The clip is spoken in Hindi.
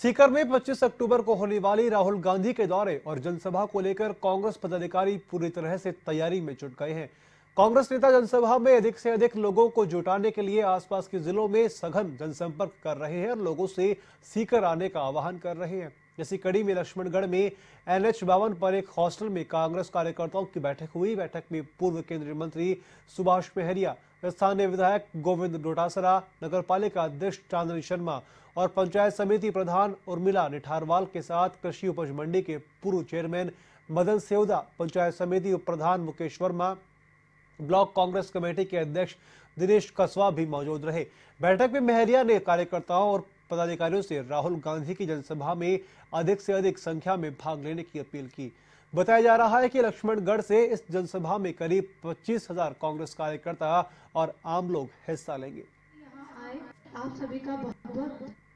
सीकर में 25 अक्टूबर को होने वाली राहुल गांधी के दौरे और जनसभा को लेकर कांग्रेस पदाधिकारी पूरी तरह से तैयारी में जुट गए हैं कांग्रेस नेता जनसभा में अधिक से अधिक लोगों को जुटाने के लिए आसपास के जिलों में सघन जनसंपर्क कर रहे हैं और लोगों से सीकर आने का आह्वान कर रहे हैं इसी कड़ी में लक्ष्मणगढ़ में एनएच बावन पर एक हॉस्टल में कांग्रेस कार्यकर्ताओं की बैठक हुई बैठक में पूर्व केंद्रीय मंत्री सुभाष पेहरिया स्थानीय विधायक गोविंद डोटासरा नगर पालिका अध्यक्ष चांदनी शर्मा और पंचायत समिति प्रधान उर्मिला निठारवाल के साथ कृषि उपज मंडी के पूर्व चेयरमैन मदन सेवदा पंचायत समिति उप प्रधान मुकेश वर्मा ब्लॉक कांग्रेस कमेटी के अध्यक्ष दिनेश कसवा भी मौजूद रहे बैठक में मेहरिया ने कार्यकर्ताओं और पदाधिकारियों से राहुल गांधी की जनसभा में अधिक से अधिक संख्या में भाग लेने की अपील की बताया जा रहा है कि लक्ष्मणगढ़ से इस जनसभा में करीब पच्चीस हजार कांग्रेस कार्यकर्ता और आम लोग हिस्सा लेंगे आप सभी का बहुत बहुत